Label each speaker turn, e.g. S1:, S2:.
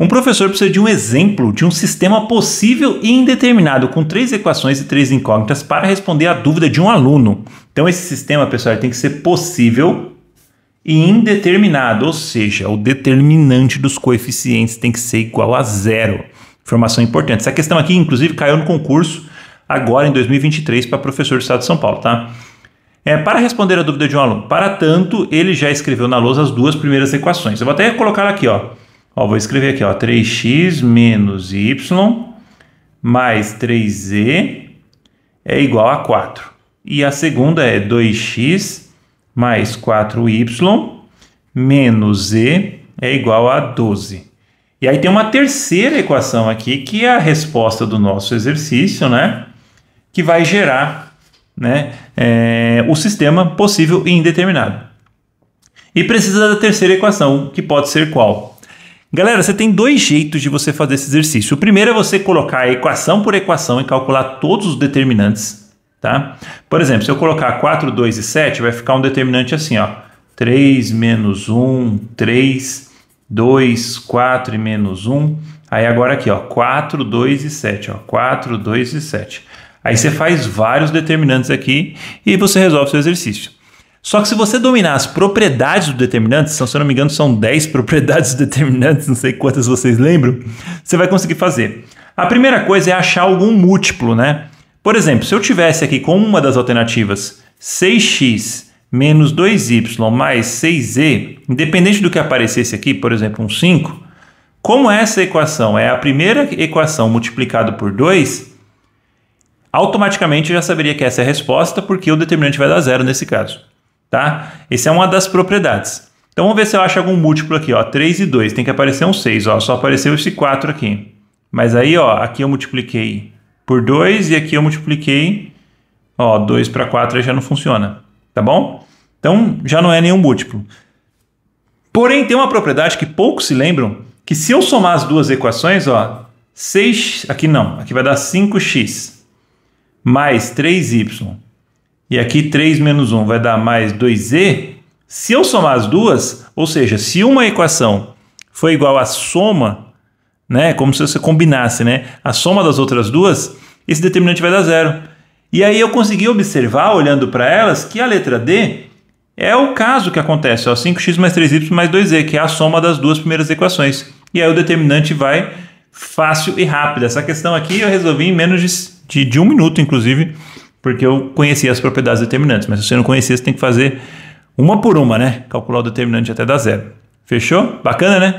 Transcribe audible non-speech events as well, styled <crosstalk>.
S1: Um professor precisa de um exemplo de um sistema possível e indeterminado, com três equações e três incógnitas, para responder à dúvida de um aluno. Então, esse sistema, pessoal, tem que ser possível e indeterminado, ou seja, o determinante dos coeficientes tem que ser igual a zero. Informação importante. Essa questão aqui, inclusive, caiu no concurso agora em 2023 para professor do Estado de São Paulo, tá? É, para responder a dúvida de um aluno. Para tanto, ele já escreveu na lousa as duas primeiras equações. Eu vou até colocar aqui, ó. Ó, vou escrever aqui, ó, 3x menos y mais 3z é igual a 4. E a segunda é 2x mais 4y menos z é igual a 12. E aí tem uma terceira equação aqui, que é a resposta do nosso exercício, né? Que vai gerar né, é, o sistema possível e indeterminado. E precisa da terceira equação, que pode ser qual? Galera, você tem dois jeitos de você fazer esse exercício. O primeiro é você colocar equação por equação e calcular todos os determinantes, tá? Por exemplo, se eu colocar 4, 2 e 7, vai ficar um determinante assim, ó. 3 menos 1, 3, 2, 4 e menos 1. Aí agora aqui, ó, 4, 2 e 7, ó, 4, 2 e 7. Aí você faz vários determinantes aqui e você resolve o seu exercício. Só que se você dominar as propriedades do determinante, se eu não me engano são 10 propriedades <laughs> determinantes, não sei quantas vocês lembram, você vai conseguir fazer. A primeira coisa é achar algum múltiplo, né? Por exemplo, se eu tivesse aqui com uma das alternativas 6x menos 2y mais 6z, independente do que aparecesse aqui, por exemplo, um 5, como é essa equação é a primeira equação multiplicada por 2, automaticamente eu já saberia que essa é a resposta, porque o determinante vai dar zero nesse caso tá? Essa é uma das propriedades. Então vamos ver se eu acho algum múltiplo aqui, ó, 3 e 2, tem que aparecer um 6, ó, só apareceu esse 4 aqui. Mas aí, ó, aqui eu multipliquei por 2 e aqui eu multipliquei, ó, 2 para 4 já não funciona, tá bom? Então já não é nenhum múltiplo. Porém, tem uma propriedade que poucos se lembram, que se eu somar as duas equações, ó, 6, aqui não, aqui vai dar 5x mais 3y e aqui 3 menos 1 vai dar mais 2z, se eu somar as duas, ou seja, se uma equação foi igual à soma, né, como se você combinasse, né, a soma das outras duas, esse determinante vai dar zero. E aí eu consegui observar, olhando para elas, que a letra D é o caso que acontece, ó, 5x mais 3y mais 2z, que é a soma das duas primeiras equações. E aí o determinante vai fácil e rápido. Essa questão aqui eu resolvi em menos de, de, de um minuto, inclusive, porque eu conhecia as propriedades determinantes. Mas se você não conhecer, você tem que fazer uma por uma, né? Calcular o determinante até dar zero. Fechou? Bacana, né?